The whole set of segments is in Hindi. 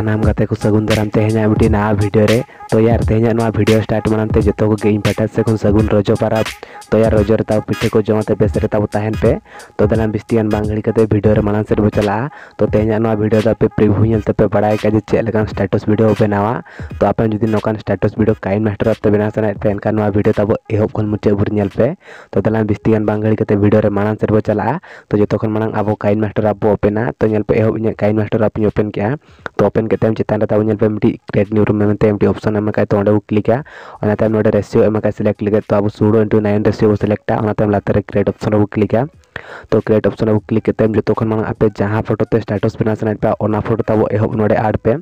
सानाम को सगुन दराम तेहे मिट्टी ना भिडियो रे तो यार तेहे भिडियो स्टार्ट मानते जो को गेम पाटा से सगुन रज पारा तो यार रजरे पिठे को जमाते बेसरे तहन पे तो दलाम बिस्तीन बांगड़ी कते भिडियो मान से चला तो तेहे भिडियो तो प्रिव्यू नलते बड़ा जो चलकर स्टेटस भिडियो बनावा तो आप जो नौकान स्टेटस भिडियो कई मैटर आपते बना सकें भिडियो तब एहब खन मुचाद भर पे तो दलाम बिस्तीन बांगड़ी कते भिडियो मान से चला तो जो खन मांग अब कई मैटर आप तो पे एहब इन कई मैटर आप ओपन के तो ओपन टाइम चितान रहता है एमटी क्रिएट न्यू रूम एम ऑप्शन एम का तो क्लिक है और तम नोट रेस्यू एम का सिलेक्ट लिखे तो अब सूडो इंटू नाइन रेस्यू सिलेक्ट है और लाते क्रिएट ऑप्शन क्लिक है तो क्रिएट ऑप्शन अब क्लिक करते हैं जो तो मांग आप जहाँ फोटो ते स्टेटस बना सेना पे और फोटो तब एह नोड एड पे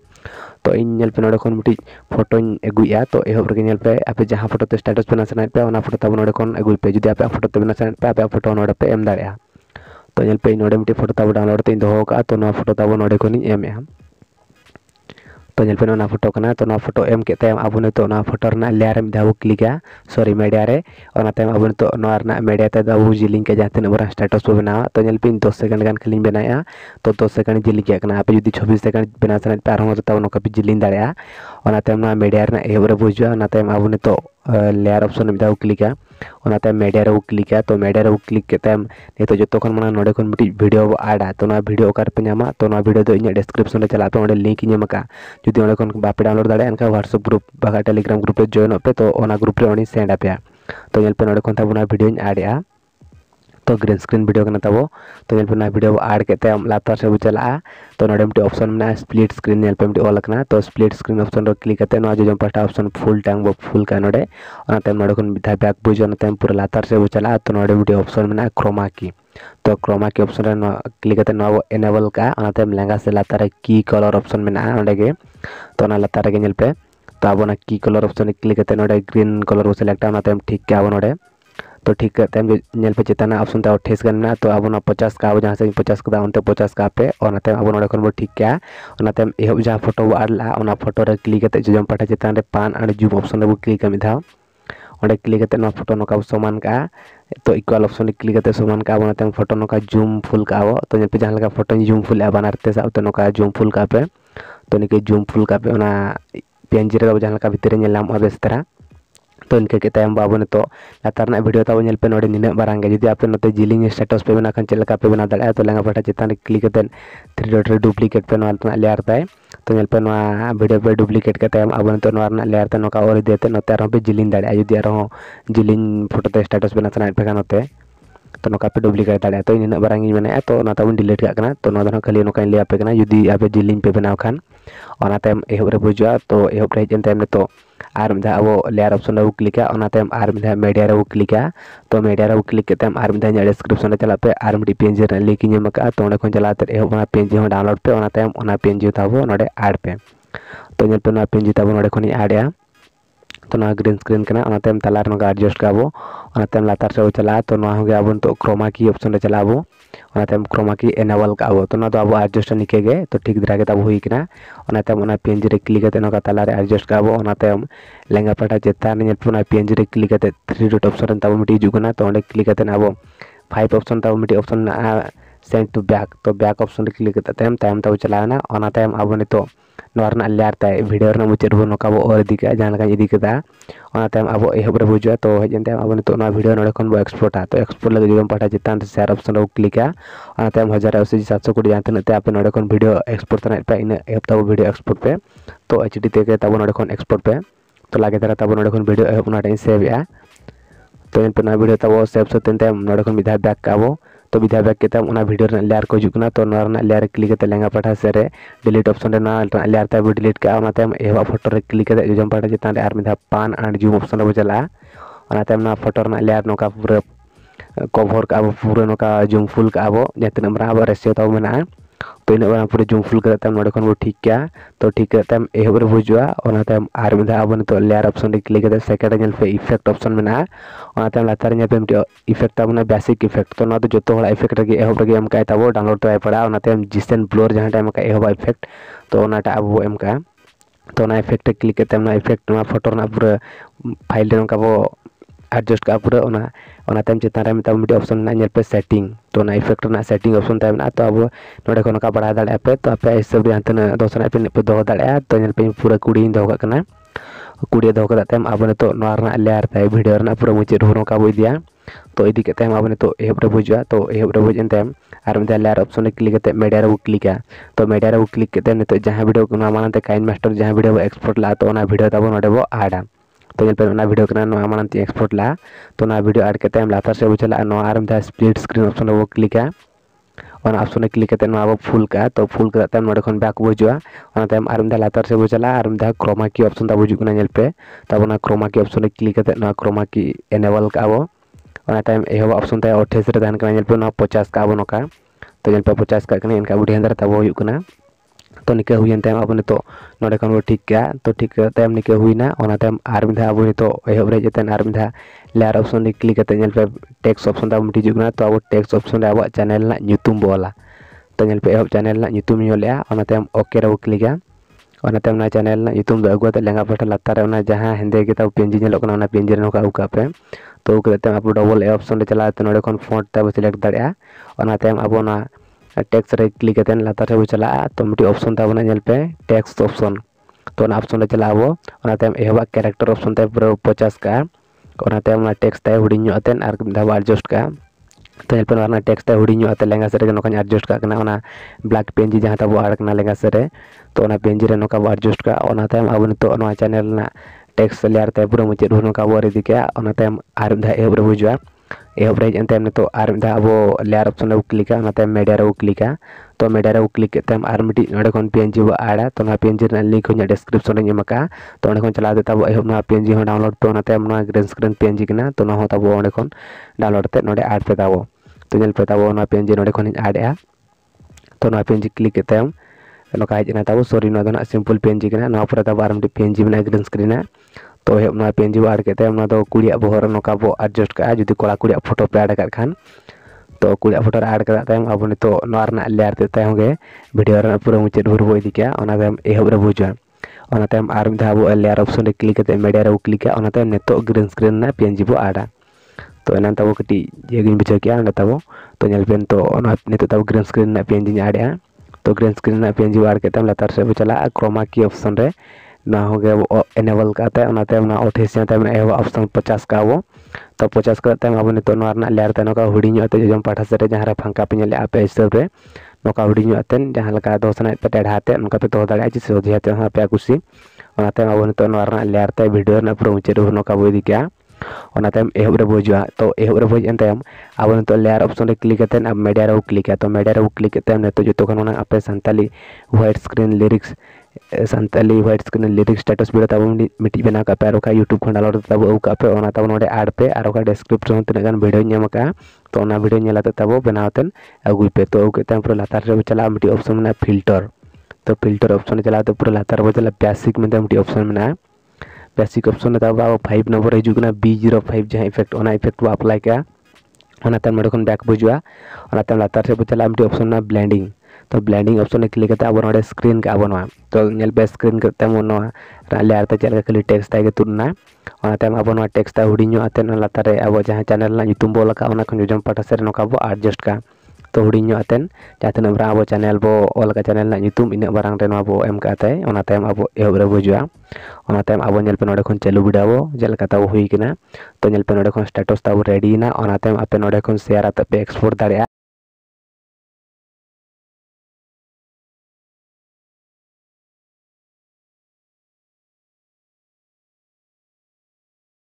तो इनपे नोड फोटो अगुए तो एह पे आप जहाँ फोटो ते स्टेटस बना सेना पे और फोटो तब नोड अगुए पे जो आप फोटो ते बना सेना पे आप फोटो नोड पे एम दाया तो नोड फोटो तब डाउनलोड तीन दोहो का फोटो तब नोड एम पेलपे फोटो करना तो फोटो एम के अब नितना फोटो लेयर दौ क्लिका सॉरी मीडिया रेम अब मीडिया तब जिली के जहाँ तक स्टेटस बो बना तो नलपी दस सेकेंड गान खाली बनाए तो दस सेकेंड जिली के आप जी छब्बीस सेकेंड बना सब ना जिली दाड़ा मीडिया एहबरे बुजुआ अब नितना लेयर अपशन दौ क्लिका ᱚᱱᱟᱛᱮ ᱢᱮᱰᱮᱨᱮ ᱠᱞᱤᱠᱟ ᱛᱚ ᱢᱮᱰᱮᱨᱮ ᱠᱞᱤᱠ ᱠᱟᱛᱮᱢ ᱱᱤᱛᱚᱜ ᱡᱚᱛᱚ ᱠᱷᱚᱱ ᱢᱟᱲᱟᱝ ᱱᱚᱰᱮ ᱠᱷᱚᱱ ᱢᱤᱫᱴᱤᱡ ᱵᱷᱤᱰᱤᱭᱳ ᱵᱚ ᱟᱰᱟ ᱛᱚ ᱱᱚᱣᱟ ᱵᱷᱤᱰᱤᱭᱳ ᱚᱠᱟᱨᱮ ᱯᱮ ᱧᱟᱢᱟ ᱛᱚ ᱱᱚᱣᱟ ᱵᱷᱤᱰᱤᱭᱳ ᱫᱚ ᱤᱧᱟᱹᱜ ᱰᱮᱥᱠᱨᱤᱯᱥᱚᱱ ᱨᱮ ᱪᱟᱞᱟᱜᱼᱟ ᱛᱚ ᱚᱸᱰᱮ ᱞᱤᱝᱠ ᱤᱧ ᱮᱢ ᱟᱠᱟᱫᱼᱟ ᱡᱩᱫᱤ ᱚᱸᱰᱮ ᱠᱷᱚᱱ ᱵᱟᱯᱮ ᱰᱟᱣᱩᱱᱞᱳᱰ ᱫᱟᱲᱮᱭᱟᱜᱼᱟ ᱮᱱᱠᱷᱟᱱ ᱦᱳᱣᱟᱴᱥᱚᱯ ᱜᱨᱩᱯ ᱵᱟᱠᱷᱟᱡ ᱴᱮᱞᱤᱜᱨᱟᱢ ᱜᱨᱩᱯ ᱨᱮ ᱡᱚᱭᱮᱱᱚᱜ ᱯᱮ ᱛᱚ ᱚᱱᱟ ᱜᱨᱩᱯ ᱨᱮ ᱚᱸᱰᱮᱧ ᱥᱮᱱᱰ ᱟᱯᱮᱭᱟ ᱛᱚ ᱧᱮᱞ ᱯᱮ ᱱᱚᱰᱮ ᱠᱷᱚᱱ ᱛᱟᱵᱚ ᱚᱱᱟ ᱵᱷᱤᱰᱤᱭᱳᱧ ᱟᱰᱮᱜᱼᱟ तो ग्रीन स्क्रीन भिडियो तबो तो भिडियो एड के लातार सब चला तो नोटे अपशन में स्प्लीट स्क्रीन ओलना तो स्प्लीट स्क्रीन अपशन क्लिक जो फर्स्ट अपशन फुल टैंग फुल नोटे ना बैक बुझे पूरा लातार सब चला तो नोटे अपशन में क्रोमा की तो Croma key option click enable का लेंगा से लातारे की कलर अपशन में तो लातारे तो अब की colour option click green colour को सिलेक्ट ठीक है तो ठीक तेल पे चेताना अब सुनते अठाईस गान में तो अब पचास का अब जहाँ से पचास का उनते तो पचास का पे अब तो बो ठीक एहब तो जहाँ फोटो बो आ फोटो क्लिक जजम पाठा चितान pan and zoom option click अंत क्लिक फोटो नौका समान का तो इक्वल ऑप्शन क्लिक करते समान का बनाते हैं फोटो नौका जूम फुल का वो तो जब जहाँ का फोटो जूम फुल बनार तेसा तो नौका जूम फुल का पे तो निके जूम फुल का पे पेन जीरो जहाँ का भितर निलाम बेस तरह ᱛᱚ ᱤᱱᱠᱟᱹ ᱠᱮᱫ ᱛᱟᱭᱚᱢ ᱟᱵᱚ ᱱᱤᱛᱚᱜ ᱞᱟᱛᱟᱨ ᱨᱮᱱᱟᱜ ᱵᱷᱤᱰᱤᱭᱳ ᱛᱟᱵᱚ ᱧᱮᱞ ᱯᱮ ᱱᱚᱰᱮ ᱱᱤᱱᱟᱹᱜ ᱢᱟᱨᱟᱝ ᱜᱮ ᱡᱩᱫᱤ ᱟᱯᱮ ᱱᱚᱛᱮ ᱡᱤᱞᱤᱧ ᱥᱴᱮᱴᱟᱥ ᱯᱮ ᱵᱮᱱᱟᱣ ᱠᱷᱟᱱ ᱪᱮᱫ ᱞᱮᱠᱟ ᱯᱮ ᱵᱮᱱᱟᱣ ᱫᱟᱲᱮᱭᱟᱜᱼᱟ ᱛᱚ ᱞᱮᱸᱜᱟ ᱯᱟᱦᱴᱟ ᱪᱮᱛᱟᱱ ᱨᱮ ᱠᱞᱤᱠ ᱠᱟᱛᱮᱫ ᱛᱷᱨᱤ ᱰᱚᱴ ᱨᱮ ᱰᱩᱯᱞᱤᱠᱮᱴ ᱯᱮ ᱱᱚᱣᱟ ᱨᱮᱱᱟᱜ ᱞᱮᱭᱟᱨ ᱛᱟᱭ ᱛᱚ ᱧᱮᱞ ᱯᱮ ᱱᱚᱣᱟ ᱵᱷᱤᱰᱤᱭᱳ ᱯᱮ ᱰᱩᱯᱞᱤᱠᱮᱴ ᱠᱟᱛᱮ ᱟᱵᱚ ᱱᱤᱛᱚᱜ ᱱᱚᱣᱟ ᱨᱮᱱᱟᱜ ᱞᱮᱭᱟᱨ ᱛᱮ ᱱᱚᱝᱠᱟ ᱚᱞ ᱤᱫᱤᱭᱟᱛᱮ ᱱᱚᱛᱮ ᱟᱨᱦᱚᱸ ᱯᱮ ᱡᱤᱞᱤᱧ ᱫᱟᱲᱮᱭᱟᱜᱼᱟ ᱡᱩᱫᱤ ᱟᱨᱦᱚᱸ ᱡᱤᱞᱤᱧ ᱯᱷᱳᱴᱳ ᱛᱮ ᱥᱴᱮᱴᱟᱥ ᱵᱮᱱᱟᱣ ᱥᱟᱱᱟᱭᱮᱫ ᱯᱮ ᱠᱷᱟᱱ ᱱᱚᱛᱮ तो नौका पे डुप्लीकेट दाड़ा तो इन बारा ही मैंने तो डिलीट कर तो खाली नौका लियापे जुदी आप जिली पे बनाव खानते एहबर बुजुआ तो एहब हजन नो आर अब लेयर ऑप्शन रू क्लिका और मीडिया रू क्लिका तो मीडिया रू क्लिकेम डिस्क्रिप्शन चला पे और मिट्टी पी एन जी लिंक इन तो चलाते एहबा पी एन जी डाउनलोड पे पी एन जी तब नो आड पे तो पी एन जी तब नो आडे तो ना ग्रीन स्क्रीन करते तलार एडजस्ट करते लातार चाबू चला तो ना होगा अब तो क्रोमा की ऑप्शन चलाब क्रोमा की एनेबल का तो ना तो अब एडजस्ट निके गे तो ठीक दरागे तो तब होना पीएनजी क्लिक करते तलार एडजस्ट करते लेंगा पाटा चतान पीएनजी क्लिक करते थ्री डोट ऑप्शन तब मिट्टी हजना तो क्लिक करते अब फाइव ऑप्शन तब मिट्टी ऑप्शन सेंड टू बैक तो बैक ऑप्शन क्लिक तेम तेम तब चलाना अब नितों लेते भिडियो मुचाद बन रखा और इका जहाँ इदीता अब एहबरे बुजुआ तो हजनते भिडियो ना एक्सपोर्टा तो एक्सपोर्ट लगे जो पाठा चितान शेयर ऑप्शन क्लिका हजार अस्सी सात सौ कोटी जहाँ तक आप ना भिडियो एक्सपोर्ट तेज पे इन एह भिडियो एक्सपोर्ट पे तो एच डी तक ना एक्सपोर्ट पे तो लगे दारा तब ना भिडियो एहबना सेवे तो इनपे ना भिडियो तब सेव सकते ना बैक का ᱛᱚ ᱵᱤᱫᱷᱟ ᱵᱮᱠ ᱠᱟᱛᱮ ᱚᱱᱟ ᱵᱷᱤᱰᱤᱭᱳ ᱨᱮᱱᱟᱜ ᱞᱮᱭᱟᱨ ᱠᱚ ᱦᱤᱡᱩᱜ ᱠᱟᱱᱟ ᱛᱚ ᱱᱚᱣᱟ ᱨᱮᱱᱟᱜ ᱞᱮᱭᱟᱨ ᱠᱞᱤᱠ ᱠᱟᱛᱮ ᱞᱮᱸᱜᱟ ᱯᱟᱦᱴᱟ ᱥᱮᱫ ᱨᱮ ᱰᱤᱞᱤᱴ ᱚᱯᱥᱚᱱ ᱨᱮ ᱱᱚᱣᱟ ᱨᱮᱱᱟᱜ ᱞᱮᱭᱟᱨ ᱛᱮ ᱰᱤᱞᱤᱴ ᱠᱟᱜᱼᱟ ᱚᱱᱟᱛᱮ ᱮᱦᱚᱵ ᱯᱷᱳᱴᱳ ᱨᱮ ᱠᱞᱤᱠ ᱠᱟᱛᱮ ᱡᱚᱡᱚᱢ ᱯᱟᱦᱴᱟ ᱪᱮᱛᱟᱱ ᱨᱮ ᱟᱨ ᱢᱤᱫ ᱫᱷᱟᱣ ᱯᱟᱱ ᱟᱨ ᱡᱩᱢ ᱚᱯᱥᱚᱱ ᱨᱮᱵᱚ ᱪᱟᱞᱟᱜᱼᱟ ᱚᱱᱟᱛᱮ ᱚᱱᱟ ᱯᱷᱳᱴᱳ ᱨᱮᱱᱟᱜ ᱞᱮᱭᱟᱨ ᱱᱚᱝᱠᱟ ᱯᱩᱨᱟᱹ ᱠᱚᱵᱷᱚᱨ ᱠᱟᱜᱼᱟ ᱵᱚ ᱯᱩᱨᱟᱹ ᱱᱚᱝᱠᱟ ᱡᱩᱢ ᱯᱷᱩᱞ ᱠᱟᱜᱼᱟ ᱵᱚ ᱡᱟᱦᱟᱸ ᱛᱤᱱᱟᱹᱜ ᱢᱟᱨᱟᱝ ᱟᱵᱚ ᱨᱮᱥᱤᱭᱳ ᱛᱟᱵᱚ ᱢᱮᱱᱟᱜᱼᱟ ᱛᱚ ᱤᱱᱟᱹ ᱵᱟᱨ ᱯᱩᱨᱟᱹ ᱡᱩᱢ ᱯᱷᱩᱞ ᱠᱟᱛᱮ ᱱᱚᱰᱮ ᱠᱷᱚᱱ ᱵᱚ ᱴᱷᱤᱠ ᱠᱮᱜᱼᱟ ᱛᱚ ᱴᱷᱤᱠ ᱠᱟᱛᱮ ᱮᱦᱚᱵ ᱨᱮ ᱵᱩᱡᱩᱜᱼᱟ ᱚᱱᱟ ᱛᱟᱭᱚᱢ ᱟᱨ ᱢᱤᱫ ᱫᱷᱟᱣ ᱟᱵᱚ ᱱᱤᱛᱚᱜ ᱞᱮᱭᱟᱨ ᱚᱯᱥᱚᱱ ᱨᱮ ᱠᱞᱤᱠ ᱠᱟᱛᱮ ᱥᱮᱠᱮᱱᱰ ᱧᱮᱞ ᱯᱮ ᱤᱯᱷᱮᱠᱴ ᱚᱯᱥᱚᱱ ᱢᱮᱱᱟᱜᱼᱟ ᱚᱱᱟ ᱛᱟᱭᱚم ᱞᱟᱛᱟᱨ ᱧᱮᱞ ᱯᱮ ᱢᱤᱫᱴᱮᱱ ᱤᱯᱷᱮᱠᱴ ᱛᱟᱵᱚᱱᱟ ᱵᱮᱥᱤᱠ ᱤᱯᱷᱮᱠᱴ ᱛᱚ ᱱᱚᱣᱟ ᱫᱚ ᱡᱚᱛᱚ ᱦᱚᱲᱟᱜ इफेक्ट ᱨᱮᱜᱮ ᱮᱦᱚᱵ ᱨᱮᱜᱮ ᱮᱢ ᱠᱟᱜᱼᱟᱭ ᱛᱟᱵᱚ ᱰᱟᱣᱩᱱᱞᱳᱰ ᱛᱚ ᱵᱟᱭ ᱯᱟᱲᱟᱜᱼᱟ ᱚᱱᱟ ᱛᱟᱭᱚᱢ ᱡᱤᱥᱮᱱ ᱵᱞᱳᱨ ᱡᱟᱦᱟᱸ ᱴᱟᱭᱚᱢ ᱠᱟᱜ ᱮᱦᱚᱵᱟᱜ इफेक्ट ᱛᱚ ᱚᱱᱟᱴᱟᱜ ᱟᱵᱚ ᱵᱚ ᱮᱢ ᱠᱟᱜᱼᱟ तो ना इफेक्ट क्लिक करते हैं इफेक्ट फोटो पूरा फाइल रे नौका ᱮᱰᱡᱟᱥᱴ ᱠᱟᱜᱼᱟ ᱯᱩᱨᱟᱹ ᱚᱱᱟ ᱚᱱᱟ ᱛᱟᱭᱚᱢ ᱪᱮᱛᱟᱱ ᱨᱮ ᱢᱤᱫᱴᱟᱝ ᱢᱤᱫᱴᱮᱱ ᱚᱯᱥᱚᱱ ᱢᱮᱱᱟᱜᱼᱟ ᱧᱮᱞ ᱯᱮ ᱥᱮᱴᱤᱝ ᱛᱚ ᱚᱱᱟ ᱤᱯᱷᱮᱠᱴ ᱨᱮᱱᱟᱜ ᱥᱮᱴᱤᱝ ᱚᱯᱥᱚᱱ ᱛᱟᱭ ᱢᱮᱱᱟᱜᱼᱟ ᱛᱚ ᱟᱵᱚ ᱱᱚᱰᱮ ᱠᱷᱚᱱ ᱚᱱᱠᱟ ᱵᱟᱲᱦᱟᱣ ᱫᱟᱲᱮᱭᱟᱜᱼᱟ ᱯᱮ ᱛᱚ ᱟᱯᱮ ᱦᱤᱥᱟᱹᱵ ᱨᱮ ᱦᱟᱱᱛᱮ ᱫᱚᱥᱱᱟᱜ ᱯᱮ ᱯᱮ ᱫᱚᱦᱚ ᱫᱟᱲᱮᱭᱟᱜᱼᱟ ᱛᱚ ᱧᱮᱞ ᱯᱮ ᱯᱩᱨᱟᱹ ᱠᱩᱲᱤᱧ ᱫᱚᱦᱚ ᱠᱟᱜ ᱠᱟᱱᱟ ᱠᱩᱲᱤ ᱫᱚᱦᱚ ᱠᱟᱛᱮ ᱛᱟᱭᱚᱢ ᱟᱵᱚ ᱱᱤᱛᱚᱜ ᱱᱚᱣᱟ ᱨᱮᱱᱟᱜ ᱞᱮᱭᱟᱨ ᱛᱟᱭ ᱵᱷᱤᱰᱤᱭᱳ ᱨᱮᱱᱟᱜ ᱯᱩᱨᱟᱹ ᱢᱩᱪᱟᱹᱫ ᱦᱚᱨ ᱚᱱᱠᱟ ᱵᱚ ᱤᱫᱤᱭᱟ तो इदी के टाइम आपने तो एहब रे बुझा तो एहब रे बुझन टाइम और मत लेयर ऑप्शन रे क्लिक करते मीडिया रे क्लिका तो मीडिया रे क्लिक करते नित जहां वीडियो मानते काइन मास्टर जहां वीडियो एक्सपोर्ट ला तो वीडियो तब नोडे बो आडा पेन पे भिडियो करना एक्सपोर्ट ला तो भिडियो एड करते लातार से बुझे लाम जहाँ स्प्लीट स्क्रीन अपशन वो क्लिका अपशन क्लिक करते फुल का तो फुल करें बैक बजुआम लातार से बुझे लाम जहाँ क्रोमा की अपशन बुजुनापे तब क्रोमा की अपशन क्लिक करते क्रोमा की एनेबल काम एहब अपशन अठाईस पचास का बो ना तो पचास का इनका बुढ़ी हेन दाता हो तो निके हुई है अब नित ना खन ठीक के तो ठीक तम निके हुईना आम अब नित एहब रेज आमदा लेयर ऑप्शन क्लिक करते टेक्स ऑप्शन तब हजना तो अब टेक्स ऑप्शन अब चैनल बोला तो पे एह चैनल नाम ओके क्लिका अनाते चैनल अगुआते तो लेंगा पाठा लातारे जहाँ हेंदे पेंजी ना पेंजी नौका उका पे तो उकते आप डबल ए ऑप्शन चलाते ना फोन तब सिलेक्ट दाते अब ना टेक्स रे क्लिक लातारे चला तो मिट्टी ऑप्शन तबना पे टेक्स ऑप्शन तो ऑप्शन चलाब एहबा कैरेक्टर ऑप्शन पूरा पचास का टेक्स हूँ दौ एडजस्ट का तो पे टेक्स हूँते लेंगा सर नौ एडजस्ट कर ब्लैक पेंजी जहाँ तब आड़कना लेंगा सर तो पेंजी नौ एडजस्ट काम अब नितना चैनल टेक्स लेयर पूरा मुचाद नौ रिदी के एहबा एवरेज एम तो अब लेयर ऑप्शन क्लिका मीडिया क्लिका तो मीडिया क्लिकते हैं पी एन जी वो एड तो P N G link description इमक तो चलाते पी एन जी डाउनलोड पे green screen P N G की तो डाउनलोडते ना एड पे तो पे पी एन जी नडे तो पी एन जी क्लिकते हैं नाजना sorry simple P N G की पी एन जी में ग्रीन स्क्रीन तो हे पेंजी आड़ के कुड़ी बहर ना बो एडजस्ट कर जो कड़ा कुड़ी फोटो पे आड़ खान तो कुड़ी फोटो आड़ के अब नित लेयर तेगे भिडियो पूरा मुचाद भर बो इदिका एहब बुजा तम और मिधा अब लेयर अपशन क्लिक मीडिया रे क्लिका तम नित ग्रीन स्क्रीन पेंजी बो आड़ा तो एना तब कटी इगे बुझे तब तो नलपेन तो नित ग्रीन स्क्रीन पेंजी आड़ा तो ग्रीन स्क्रीन पेंजी आड़ के लातार से बो चला क्रोमा की अपशन ᱚᱱᱟᱜᱮ ᱮᱱᱮᱵᱚᱞ ᱠᱟᱛᱮ ᱚᱱᱟᱛᱮ ᱚᱱᱟ ᱚᱛᱷᱤᱥ ᱛᱟᱭᱚᱢ ᱮᱦᱚᱵ ᱚᱯᱥᱚᱱ ᱯᱚᱪᱟᱥ ᱠᱟᱵᱚ ᱛᱚ ᱯᱚᱪᱟᱥ ᱠᱟᱛᱮ ᱟᱵᱚ ᱱᱤᱛᱚᱜ ᱱᱚᱣᱟ ᱨᱮᱱᱟᱜ ᱞᱮᱭᱟᱨ ᱛᱮ ᱱᱚᱝᱠᱟ ᱦᱩᱰᱤᱧᱚᱜ ᱛᱮ ᱡᱚᱡᱚᱢ ᱯᱟᱦᱴᱟ ᱥᱮᱫ ᱨᱮ ᱡᱟᱦᱟᱸ ᱨᱮ ᱯᱷᱟᱸᱠᱟ ᱯᱮ ᱧᱮᱞᱮᱜᱼᱟ ᱟᱯᱮ ᱦᱤᱥᱟᱹᱵ ᱨᱮ ᱱᱚᱝᱠᱟ ᱦᱩᱰᱤᱧᱚᱜ ᱛᱮ ᱡᱟᱦᱟᱸ ᱞᱮᱠᱟ ᱫᱚᱦᱚ ᱥᱟᱱᱟᱭᱮᱫ ᱯᱮ ᱴᱮᱲᱦᱟ ᱛᱮ ᱚᱱᱠᱟ ᱯᱮ ᱫᱚᱦᱚ ᱫᱟᱲᱮᱭᱟᱜᱼᱟ ᱪᱮ ᱥᱚᱡᱷᱮ ᱛᱮ ᱦᱚᱸ ᱟᱯᱮᱭᱟᱜ ᱠᱩᱥᱤ ᱚᱱᱟᱛᱮ ᱟᱵᱚ ᱱᱤᱛᱚᱜ ᱱᱚᱣᱟ ᱨᱮᱱᱟᱜ ᱞᱮᱭᱟᱨ ᱛᱮ ᱵᱷᱤᱰᱤᱭᱳ ᱨᱮᱱᱟᱜ ᱯᱩᱨᱟᱹ ᱢᱩᱪᱟᱹᱫ ᱨᱮ ᱱᱚᱝᱠᱟ ᱵᱚ ᱤᱫᱤ ᱠᱮᱜᱼᱟ ᱚᱱᱟ ᱛᱟᱭᱚᱢ ᱮᱦᱚᱵ ᱨᱮᱵᱚ ᱦᱤᱡᱩᱜᱼᱟ ᱛᱚ ᱮᱦᱚᱵ ᱨᱮᱵᱚ ᱦᱮᱡ ᱮᱱ ᱛᱟᱭᱚᱢ ᱟᱵᱚ ᱱᱤᱛᱚᱜ ᱞᱮᱭᱟᱨ ᱚᱯᱥᱚᱱ ᱨᱮ ᱠᱞᱤᱠ ᱠᱟᱛᱮᱫ ᱟᱵ ᱢᱤᱰᱤᱭᱟ ᱨᱮᱵᱚ ᱠᱞᱤᱠᱟ ᱛᱚ ᱢᱤᱰᱤᱭᱟ ᱨᱮᱵᱚ ᱠᱞᱤᱠ ᱠᱟᱛᱮᱫ ᱱᱤᱛᱚᱜ ᱡᱚᱛᱚ ᱠᱷᱚᱱ ᱚᱱᱟ ᱟᱯᱮ Santali white screen lyrics Santali whites के लिरिक्स स्टेटस भी रहता हूँ मिट्टी बना का पैरों का यूट्यूब खंडा लोड तब वो का पे और ना तब उन्होंने ऐड पे आरों का डिस्क्रिप्शन होते ना गन वीडियो नियम का तो ना वीडियो नियम लाते तब वो बनाओ पे तो उसके तब पर लातार जब चला मिट्टी ऑप्शन में फिल्टर तो फिल्टर ऑप्शन चला तो पर लातार वो चला बेसिक में तब मिट्टी ऑप्शन में बेसिक ऑप्शन तब वो फाइव नंबर है जो बी जीरो फाइव जहाँ इफेक्ट होना इफेक्ट वो अप्लाई किया होना तब मेरे को बैक बुझुआ होना तब लातार जब चला मिट्टी ऑप्शन में ब्लैंडिंग तो ब्लैंडिंग ऑप्शन क्लिक करते हैं अब स्क्रीन का बनवा तो स्क्रीन करते हैं लेयर तो चलकर खाली टेक्स तक तुरना टेक्स हूँते लातारे अब जहाँ चैनल बोल जो पाटा से ना एडजस्ट का तो हूँते जहाँ तीन बार अब चैनल बो अल चैनल इन बारे बो एम करतेम अब एह बजूम अब तो ना चालू बिडाब चलता तब होना तो नापे ना स्टेटस तब रेडीना आपे ना शेयर आते एक्सपोर्ट दाया